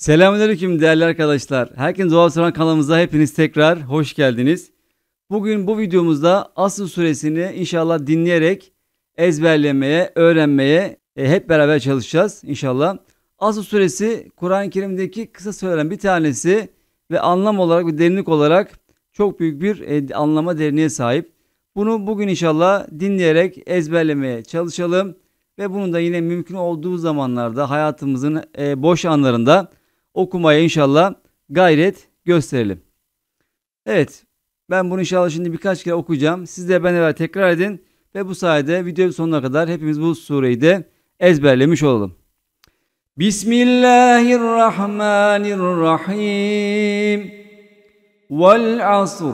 Selamünaleyküm değerli arkadaşlar. Herkes Doğa Soran kanalımıza hepiniz tekrar hoş geldiniz. Bugün bu videomuzda Asıl suresini inşallah dinleyerek ezberlemeye, öğrenmeye e, hep beraber çalışacağız inşallah. Asıl suresi Kur'an-ı Kerim'deki kısa söylenen bir tanesi ve anlam olarak ve derinlik olarak çok büyük bir e, anlama derinliğe sahip. Bunu bugün inşallah dinleyerek ezberlemeye çalışalım ve bunu da yine mümkün olduğu zamanlarda hayatımızın e, boş anlarında okumaya inşallah gayret gösterelim. Evet ben bunu inşallah şimdi birkaç kere okuyacağım. Siz de ben beraber tekrar edin ve bu sayede videonun sonuna kadar hepimiz bu sureyi de ezberlemiş olalım. Bismillahirrahmanirrahim. Vel asr.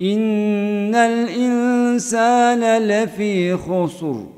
İnnel insane lefî husr.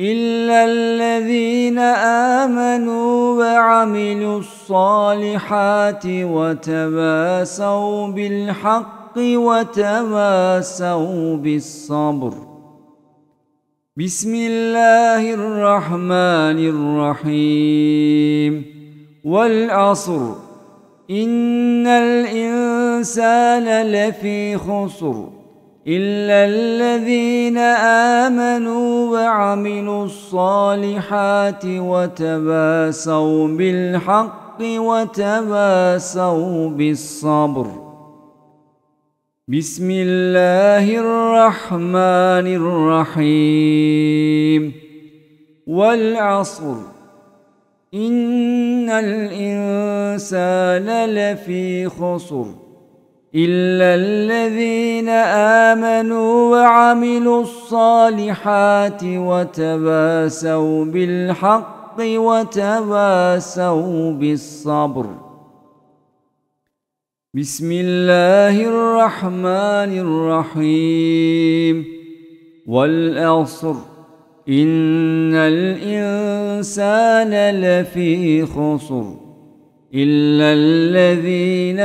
إلا الذين آمنوا وعملوا الصالحات وتباسوا بالحق وتباسوا بالصبر بسم الله الرحمن الرحيم والعصر إن الإنسان لفي خسر إلا الذين آمنوا وعملوا الصالحات وتباسوا بالحق وتباسوا بالصبر بسم الله الرحمن الرحيم والعصر إن الإنسان لفي خسر إلا الذين آمنوا وعملوا الصالحات وتباسوا بالحق وتباسوا بالصبر بسم الله الرحمن الرحيم والأصر إن الإنسان لفي خسر إلا الذين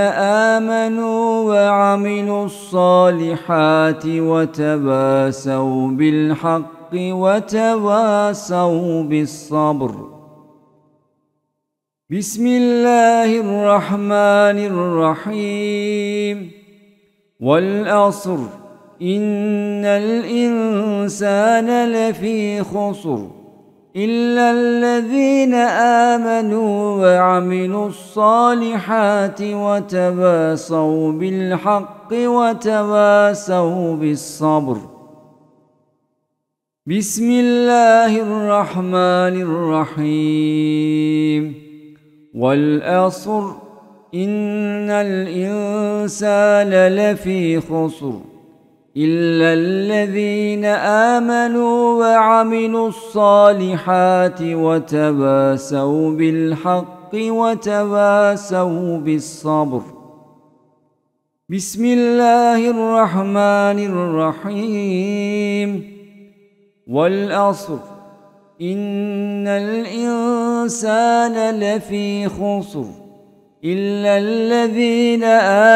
آمنوا وعملوا الصالحات وتباسوا بالحق وتباسوا بالصبر بسم الله الرحمن الرحيم والأصر إن الإنسان لفي خسر إلا الذين آمنوا وعملوا الصالحات وتواصوا بالحق وتواصوا بالصبر بسم الله الرحمن الرحيم والأصر إن الإنسان لفي خسر إلا الذين آمنوا وعملوا الصالحات وتباسوا بالحق وتباسوا بالصبر بسم الله الرحمن الرحيم والأصر إن الإنسان لفي خسر إلا الذين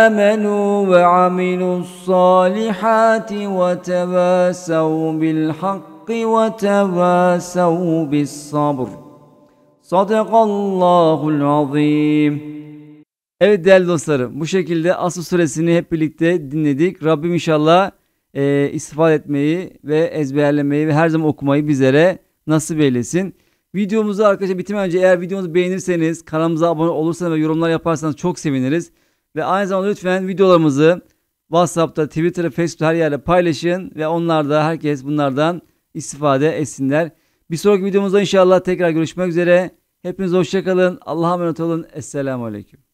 آمنوا وعملوا الصالحات وتواسوا بالحق وتواسوا بالصبر Sadakallahul azim. Evet değerli dostlarım bu şekilde Asıl suresini hep birlikte dinledik. Rabbim inşallah e, istifade etmeyi ve ezberlemeyi ve her zaman okumayı bizlere nasip eylesin. Videomuzu arkadaşlar bitirmeden önce eğer videomuzu beğenirseniz kanalımıza abone olursanız ve yorumlar yaparsanız çok seviniriz. Ve aynı zamanda lütfen videolarımızı WhatsApp'ta, Twitter'da, Facebook'ta her yerde paylaşın ve onlarda herkes bunlardan istifade etsinler. Bir sonraki videomuzda inşallah tekrar görüşmek üzere. Hepiniz hoşçakalın. Allah'a emanet olun. Esselamu Aleyküm.